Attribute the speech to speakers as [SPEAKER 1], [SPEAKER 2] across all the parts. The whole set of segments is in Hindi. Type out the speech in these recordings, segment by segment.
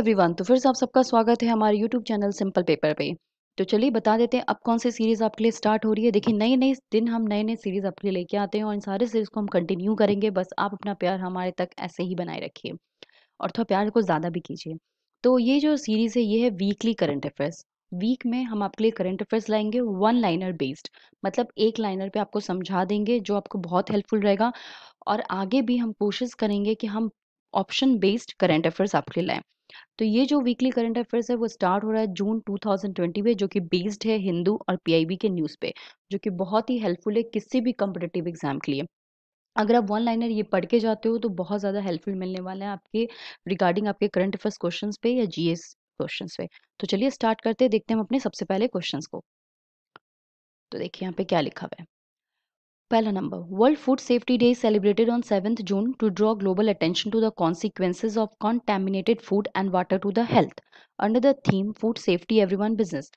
[SPEAKER 1] एवरीवन तो फिर से आप सबका स्वागत है हमारे यूट्यूब चैनल सिंपल पेपर पे तो चलिए बता देते हैं अब कौन सी सीरीज़ आपके लिए स्टार्ट हो रही है देखिए नए नए दिन हम नए नए सीरीज़ आपके लिए लेके आते हैं और इन सारे सीरीज़ को हम कंटिन्यू करेंगे बस आप अपना प्यार हमारे तक ऐसे ही बनाए रखिए और थोड़ा प्यार को ज़्यादा भी कीजिए तो ये जो सीरीज़ है ये है वीकली करंट अफेयर्स वीक में हम आपके लिए करंट अफेयर्स लाएंगे वन लाइनर बेस्ड मतलब एक लाइनर पे आपको समझा देंगे जो आपको बहुत हेल्पफुल रहेगा और आगे भी हम कोशिश करेंगे कि हम ऑप्शन बेस्ड करंट अफेयर्स आपके लिए लाएं तो ये जो वीकली करंट अफेयर्स है वो स्टार्ट हो रहा है जून 2020 में जो कि बेस्ड है हिंदू और पीआईबी के न्यूज़ पे जो कि बहुत ही हेल्पफुल है किसी भी कम्पिटेटिव एग्जाम के लिए अगर आप वन लाइनर ये पढ़ के जाते हो तो बहुत ज़्यादा हेल्पफुल मिलने वाला है आपके रिगार्डिंग आपके करंट अफेयर्स क्वेश्चन पे या जी क्वेश्चन पे तो चलिए स्टार्ट करते हैं देखते हैं हम अपने सबसे पहले क्वेश्चन को तो देखिए यहाँ पे क्या लिखा हुआ है पहला नंबर world food safety day celebrated on seventh June to draw global attention to the consequences of contaminated food and water to the health under the theme food safety everyone business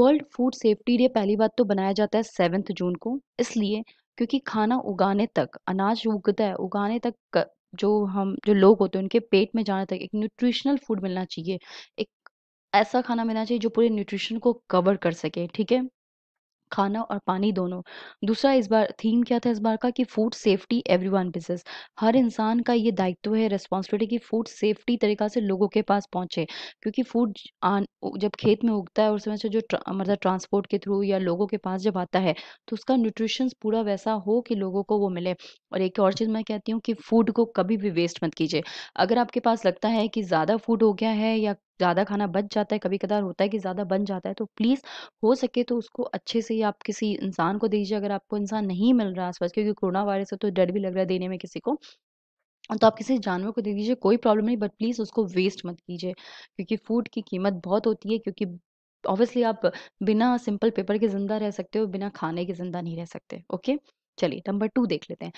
[SPEAKER 1] world food safety day पहली बार तो बनाया जाता है सेवन्थ जून को इसलिए क्योंकि खाना उगाने तक अनाज उगता है उगाने तक जो हम जो लोग होते हैं उनके पेट में जाने तक एक न्यूट्रिशनल फूड मिलना चाहिए एक ऐसा खाना मिलना चाहिए जो पूरे न्यूट्रिशन को कवर कर सके ठीक है खाना और पानी दोनों दूसरा इस बार थीम क्या था इस बार का कि food safety every one business हर इंसान का ये दायित्व है रिस्पॉन्सिबिलिटी कि फूड सेफ्टी तरीका से लोगों के पास पहुँचे क्योंकि फूड जब खेत में उगता है और समय से जो मतलब ट्रांसपोर्ट के थ्रू या लोगों के पास जब आता है तो उसका न्यूट्रिशंस पूरा वैसा हो कि लोगों को वो मिले और एक और चीज़ मैं कहती हूँ कि फूड को कभी भी वेस्ट मत कीजिए अगर आपके पास लगता है कि ज़्यादा फूड हो गया है या ज़्यादा खाना बच जाता है कभी कदार होता है कि ज़्यादा बन जाता है तो प्लीज़ हो सके तो उसको अच्छे से ही आप किसी इंसान को दीजिए अगर आपको इंसान नहीं मिल रहा आसपास क्योंकि कोरोना वायरस है तो डर भी लग रहा है देने में किसी को तो आप किसी जानवर को दे दीजिए कोई प्रॉब्लम नहीं बट प्लीज़ उसको वेस्ट मत कीजिए क्योंकि फूड की कीमत बहुत होती है क्योंकि ऑब्वियसली आप बिना सिंपल पेपर के ज़िंदा रह सकते हो बिना खाने के ज़िंदा नहीं रह सकते ओके चलिए नंबर टू देख लेते हैं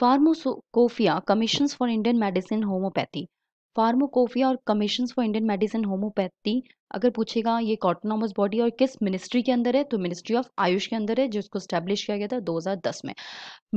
[SPEAKER 1] pharmacopoeia commission for Indian medicine homoeopathy pharmacopoeia और commission for Indian medicine homoeopathy अगर पूछेगा ये कॉटोनॉमस बॉडी और किस मिनिस्ट्री के अंदर है तो मिनिस्ट्री ऑफ आयुष के अंदर है जिसको स्टैब्लिश किया गया था 2010 में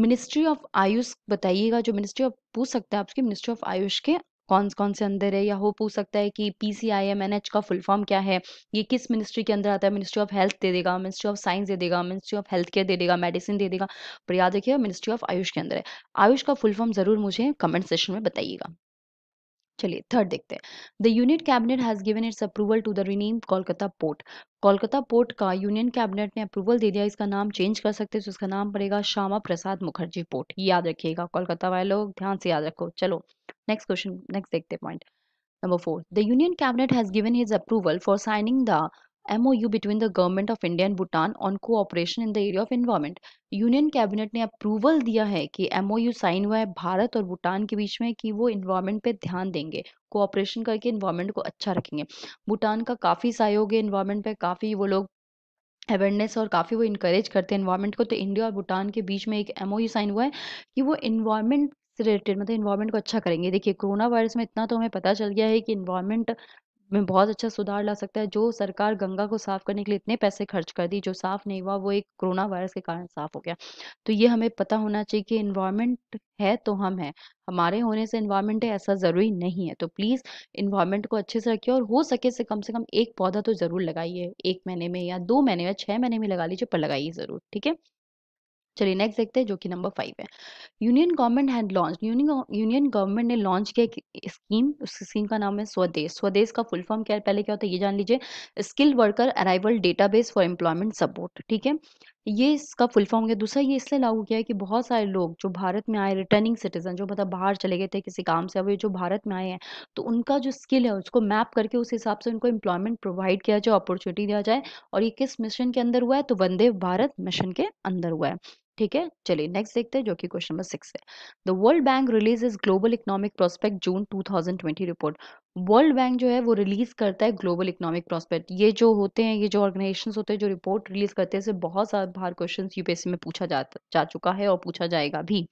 [SPEAKER 1] मिनिस्ट्री ऑफ आयुष बताइएगा जो मिनिस्ट्री ऑफ पूछ सकता है आपकी मिनिस्ट्री ऑफ आयुष के कौन कौन से अंदर है या हो पूछ सकता है कि P C I M N H का फुल फॉर्म क्या है ये किस मिनिस्ट्री के अंदर आता है मिनिस्ट्री ऑफ हेल्थ दे देगा मिनिस्ट्री ऑफ साइंस दे देगा मिनिस्ट्री ऑफ हेल्थ केयर दे देगा मेडिसिन दे देगा पर याद रखिएगा मिनिस्ट्री ऑफ आयुष के अंदर है आयुष का फुल फॉर्म जरूर मुझे कमेंट सेशन में बताइएगा चलिए थर्ड देखते हैं the union cabinet has given its approval to the rename Kolkata port Kolkata port का यूनियन कैबिनेट ने अप्रूवल दे दिया इसका नाम चेंज कर सकते हैं तो इसका नाम पड़ेगा श्यामा प्रसाद मुखर्जी पोर्ट याद रखिएगा कोलकाता वाले लोग ध्यान से याद रखो चलो नेक्स्ट क्वेश्चन नेक्स्ट देखते point number four the union cabinet has given his approval for signing the MOU between the government of India and Bhutan on cooperation in the area of environment union cabinet ने अप्रूवल दिया है कि एमओयू साइन हुआ है भारत और भूटान के बीच में कि वो इन्वायरमेंट पे ध्यान देंगे कोऑपरेशन करके इन्वायरमेंट को अच्छा रखेंगे भूटान का काफ़ी सहयोग है इन्वायरमेंट पे काफ़ी वो लोग अवेयरनेस और काफ़ी वो इनक्रेज करते हैं इन्वायरमेंट को तो इंडिया और भूटान के बीच में एक एमओयू साइन हुआ है कि वो इन्वायरमेंट से रिलेटेड मतलब इन्वायरमेंट को अच्छा करेंगे देखिए कोरोना वायरस में इतना तो हमें पता चल गया है कि इन्वायरमेंट में बहुत अच्छा सुधार ला सकता है जो सरकार गंगा को साफ करने के लिए इतने पैसे खर्च कर दी जो साफ नहीं हुआ वो एक कोरोना वायरस के कारण साफ हो गया तो ये हमें पता होना चाहिए कि इन्वायरमेंट है तो हम हैं हमारे होने से इन्वायरमेंट है ऐसा ज़रूरी नहीं है तो प्लीज़ इन्वायरमेंट को अच्छे से रखिए और हो सके से कम से कम एक पौधा तो ज़रूर लगाइए एक महीने में या दो महीने या छह महीने में लगा लीजिए पर लगाइए ज़रूर ठीक है चलिए नेक्स्ट देखते हैं जो कि नंबर फाइव है union government hand launch union government ने लॉन्च किया एक स्कीम उस स्कीम का नाम है स्वदेश स्वदेश का फुल फॉर्म क्या है पहले क्या होता है ये जान लीजिए skill worker arrival database for employment support ठीक है ये इसका फुल फॉर्म है दूसरा ये इसलिए लागू किया है कि बहुत सारे लोग जो भारत में आए रिटर्निंग सिटीजन जो मतलब बाहर चले गए थे किसी काम से अब ये जो भारत में आए हैं तो उनका जो स्किल है उसको मैप करके उस हिसाब से उनको एम्प्लॉयमेंट प्रोवाइड किया जाए अपॉर्चुनिटी दिया जाए और ये किस मिशन के अंदर हुआ है तो वंदे भारत मिशन के अंदर हुआ है ठीक है चलिए नेक्स्ट देखते हैं जो कि क्वेश्चन नंबर सिक्स है the world bank release is global economic prospect June 2020 report world bank जो है वो रिलीज करता है ग्लोबल इकोनॉमिक प्रोस्पेक्ट ये जो होते हैं ये जो ऑर्गेनाइजेशन होते हैं जो रिपोर्ट रिलीज करते हैं बहुत सारे बार क्वेश्चन यूपीएससी में पूछा जा, जा चुका है और पूछा जाएगा भी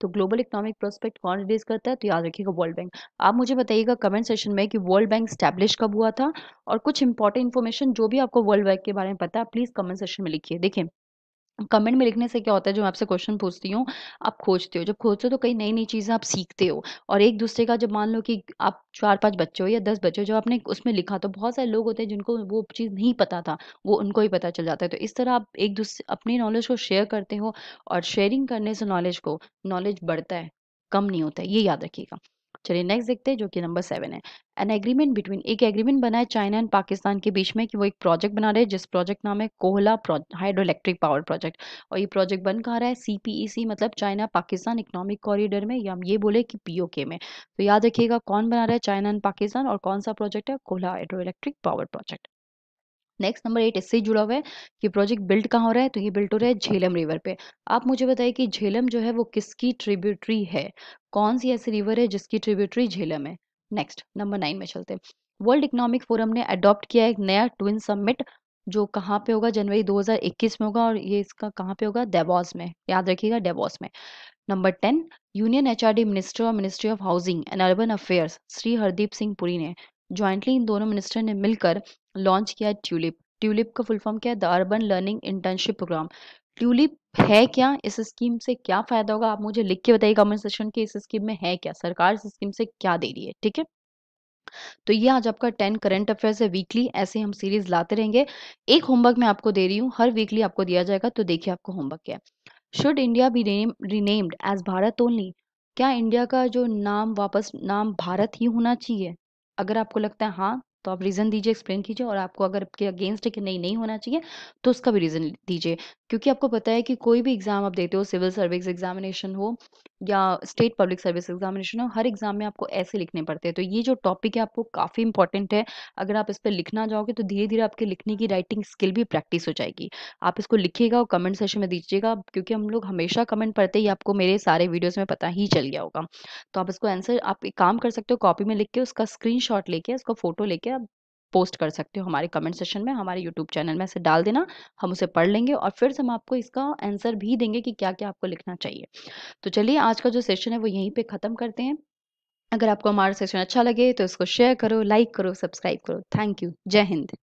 [SPEAKER 1] तो ग्लोबल इकोनॉमिक प्रोस्पेक्ट कौन रिलीज करता है तो याद रखिएगा वर्ल्ड बैंक आप मुझे बताइएगा कमेंट सेशन में कि वर्ल्ड बैंक स्टैब्लिश कब हुआ था और कुछ इंपॉर्टेंट इन्फॉर्मेशन जो भी आपको वर्ल्ड बैंक के बारे में पता है प्लीज कमेंट सेशन में लिखिए देखिए कमेंट में लिखने से क्या होता है जो मैं आपसे क्वेश्चन पूछती हूँ आप खोजते हो जब खोजते हो तो कई नई नई चीज़ें आप सीखते हो और एक दूसरे का जब मान लो कि आप चार पांच बच्चे हो या दस बच्चे हो जब आपने उसमें लिखा तो बहुत सारे लोग होते हैं जिनको वो चीज़ नहीं पता था वो उनको ही पता चल जाता है तो इस तरह आप एक दूसरे अपनी नॉलेज को शेयर करते हो और शेयरिंग करने से नॉलेज को नॉलेज बढ़ता है कम नहीं होता है ये याद रखिएगा चलिए नेक्स्ट देखते हैं जो कि नंबर सेवन है एन एग्रीमेंट बिटवीन एक एग्रीमेंट बना है चाइना एंड पाकिस्तान के बीच में कि वो एक प्रोजेक्ट बना रहे हैं जिस प्रोजेक्ट नाम है Kohala hydro electric power project और ये प्रोजेक्ट बन कहा रहा है सीपीईसी e मतलब चाइना पाकिस्तान इकोनॉमिक कॉरिडोर में या हम ये बोले कि पीओके में तो याद रखिएगा कौन बना रहा है चाइना एंड पाकिस्तान और कौन सा प्रोजेक्ट है Kohala hydro electric power project next number eight इससे जुड़ा हुआ है कि प्रोजेक्ट बिल्ड कहाँ हो रहा है तो ये बिल्ड हो रहा है झेलम रिवर पे आप मुझे बताइए कि झेलम जो है वो किसकी ट्रिब्यूटरी है कौन सी ऐसी रिवर है जिसकी ट्रिब्यूटरी झेलम है नेक्स्ट नंबर नाइन में चलते हैं वर्ल्ड इकोनॉमिक फोरम ने अडॉप्ट किया एक नया ट्विन समिट जो कहाँ पे होगा जनवरी 2021 में होगा और ये इसका कहाँ पे होगा डेवॉस में याद रखिएगा डेवॉस में number ten union HRD minister और ministry of housing and urban affairs Shri Hardeep Singh Puri ने ज्वाइंटली इन दोनों मिनिस्टर ने मिलकर लॉन्च किया ट्यूलिप ट्यूलिप का फुल फॉर्म क्या है the urban learning internship program TULIP है क्या इस स्कीम से क्या फायदा होगा आप मुझे लिख के बताइए कमेंट सेक्शन की इस स्कीम में है क्या सरकार इस स्कीम से क्या दे रही है ठीक है तो ये आज आपका टेन करंट अफेयर्स है वीकली ऐसे हम सीरीज लाते रहेंगे एक होमवर्क मैं आपको दे रही हूँ हर वीकली आपको दिया जाएगा तो देखिए आपको होमवर्क क्या है should India be renamed as Bharat only क्या इंडिया का जो नाम वापस नाम भारत ही होना चाहिए अगर आपको लगता है हाँ तो आप रीज़न दीजिए एक्सप्लेन कीजिए और आपको अगर आपके अगेंस्ट है कि नहीं नहीं होना चाहिए तो उसका भी रीज़न दीजिए क्योंकि आपको पता है कि कोई भी एग्ज़ाम आप देते हो सिविल सर्विस एग्जामिनेशन हो या स्टेट पब्लिक सर्विस एग्जामिनेशन हो हर एग्ज़ाम में आपको ऐसे लिखने पड़ते हैं तो ये जो टॉपिक है आपको काफ़ी इंपॉर्टेंट है अगर आप इस पर लिखना जाओगे तो धीरे धीरे आपके लिखने की राइटिंग स्किल भी प्रैक्टिस हो जाएगी आप इसको लिखिएगा और कमेंट सेशन में दीजिएगा क्योंकि हम लोग हमेशा कमेंट पढ़ते ही आपको मेरे सारे वीडियोज़ में पता ही चल गया होगा तो आप इसको आंसर आप एक काम कर सकते हो कॉपी में लिख के उसका स्क्रीन लेके उसका फ़ोटो लेके पोस्ट कर सकते हो हमारे कमेंट सेशन में हमारे यूट्यूब चैनल में ऐसे डाल देना हम उसे पढ़ लेंगे और फिर से हम आपको इसका आंसर भी देंगे कि क्या क्या आपको लिखना चाहिए तो चलिए आज का जो सेशन है वो यहीं पर ख़त्म करते हैं अगर आपको हमारा सेशन अच्छा लगे तो इसको शेयर करो लाइक करो सब्सक्राइब करो थैंक यू जय हिंद